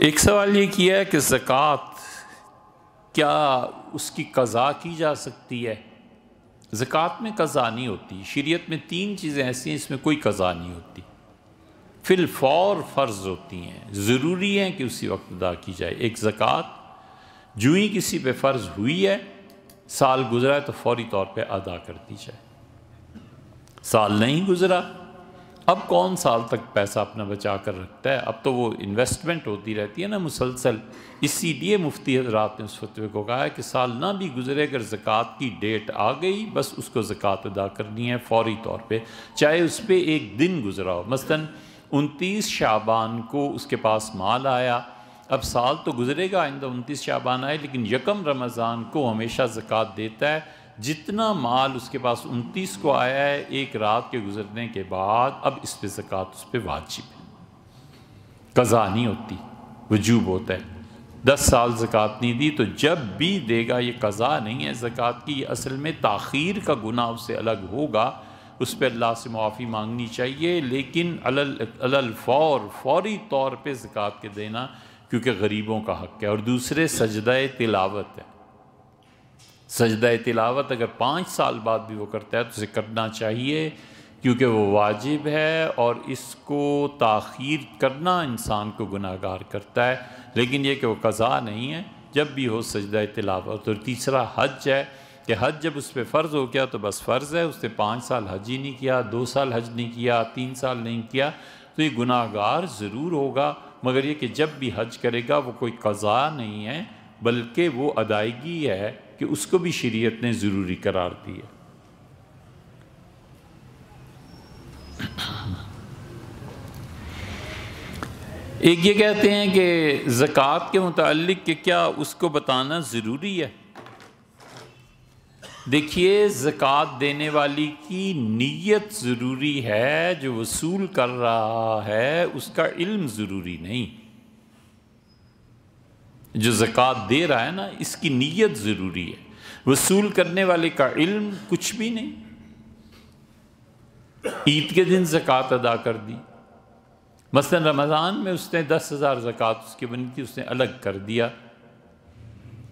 एक सवाल ये किया है कि ज़क़़त क्या उसकी कज़ा की जा सकती है ज़क़़त में कज़ा नहीं होती शरीयत में तीन चीज़ें ऐसी हैं इसमें कोई कज़ा नहीं होती फिलफौर फ़र्ज़ होती हैं ज़रूरी हैं कि उसी वक्त अदा की जाए एक ज़क़़त जो ही किसी पे फ़र्ज़ हुई है साल गुज़रा है तो फौरी तौर पे अदा कर दी जाए साल नहीं गुज़रा अब कौन साल तक पैसा अपना बचा कर रखता है अब तो वो इन्वेस्टमेंट होती रहती है ना मुसलसल इसीलिए मुफ्ती हजरात ने उस फतवे को कहा है कि साल ना भी गुजरे अगर ज़क़़त की डेट आ गई बस उसको ज़क़़त अदा करनी है फौरी तौर पे चाहे उस पर एक दिन गुजरा हो मसलन उनतीस शाबान को उसके पास माल आया अब साल तो गुजरेगा आइंदा उनतीस शाबान आए लेकिन यकम रमज़ान को हमेशा ज़क़़त देता है जितना माल उसके पास उनतीस को आया है एक रात के गुजरने के बाद अब इस पर ज़क़़त उस पर वाजिब है कज़ा नहीं होती वजूब होता है दस साल जक़ात नहीं दी तो जब भी देगा ये कज़ा नहीं है जक़ात की ये असल में ताखीर का गुना उससे अलग होगा उस पर अल्लाह से मुआफ़ी मांगनी चाहिए लेकिन अलल अलल फौर फौरी तौर पर ज़क़़त के देना क्योंकि गरीबों का हक है और दूसरे सजदा तिलावत है सजदा तिलावत अगर पाँच साल बाद भी वो करता है तो उसे करना चाहिए क्योंकि वो वाजिब है और इसको ताखीर करना इंसान को गुनागार करता है लेकिन यह कि वो कज़ा नहीं है जब भी हो सजदा तिलावत और तीसरा हज है कि हज जब उस पर फ़र्ज़ हो गया तो बस फ़र्ज़ है उसने पाँच साल हज ही नहीं किया दो साल हज नहीं किया तीन साल नहीं किया तो ये गुनागार ज़रूर होगा मगर ये कि जब भी हज करेगा वो कोई कज़ा नहीं है बल्कि वो अदायगी है कि उसको भी शरीयत ने ज़रूरी करार दिया एक ये कहते हैं कि ज़क़़त के मुतालिक के क्या उसको बताना ज़रूरी है देखिए ज़क़़त देने वाली की नीयत ज़रूरी है जो वसूल कर रहा है उसका इल्म ज़रूरी नहीं जो ज़क़़त दे रहा है ना इसकी नीयत ज़रूरी है वसूल करने वाले का इल्म कुछ भी नहीं ईद के दिन ज़क़़त अदा कर दी मसलन रमज़ान में उसने दस हज़ार ज़क़़त उसकी बनी थी उसने अलग कर दिया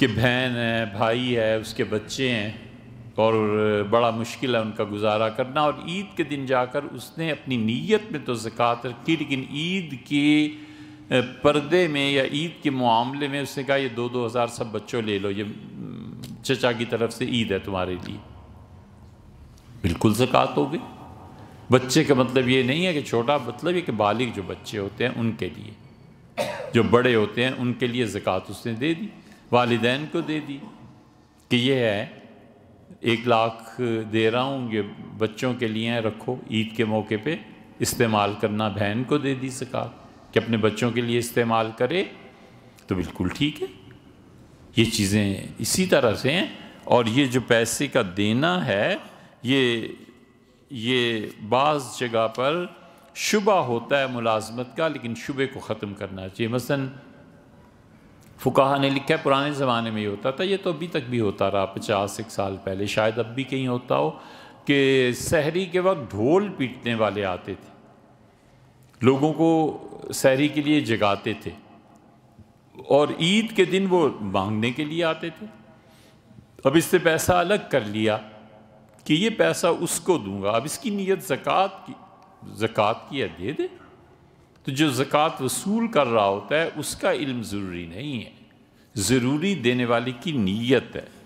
कि बहन है भाई है उसके बच्चे हैं और बड़ा मुश्किल है उनका गुजारा करना और ईद के दिन जाकर उसने अपनी नीयत में तो ज़क़़त रखी लेकिन ईद के पर्दे में या ईद के मामले में उसने कहा ये दो दो हज़ार सब बच्चों ले लो ये चचा की तरफ से ईद है तुम्हारे लिए बिल्कुल जक़ात हो गई बच्चे का मतलब ये नहीं है कि छोटा मतलब ये कि बालिग जो बच्चे होते हैं उनके लिए जो बड़े होते हैं उनके लिए ज़क़़त उसने दे दी वालदेन को दे दी कि ये है एक लाख दे रहा हूँ ये बच्चों के लिए रखो ईद के मौके पे इस्तेमाल करना बहन को दे दी सका कि अपने बच्चों के लिए इस्तेमाल करे तो बिल्कुल ठीक है ये चीज़ें इसी तरह से हैं और ये जो पैसे का देना है ये ये बाज़ जगह पर शुबा होता है मुलाजमत का लेकिन शुबे को ख़त्म करना चाहिए मसलन फ़ुकाहा ने लिखा है पुराने ज़माने में ये होता था ये तो अभी तक भी होता रहा पचास एक साल पहले शायद अब भी कहीं होता हो कि सहरी के वक्त ढोल पीटने वाले आते थे लोगों को सैरी के लिए जगाते थे और ईद के दिन वो मांगने के लिए आते थे अब इससे पैसा अलग कर लिया कि ये पैसा उसको दूंगा अब इसकी नीयत ज़क़़त की ज़क़़त की है दे दे तो जो ज़क़़त वसूल कर रहा होता है उसका इल्म ज़रूरी नहीं है ज़रूरी देने वाले की नीयत है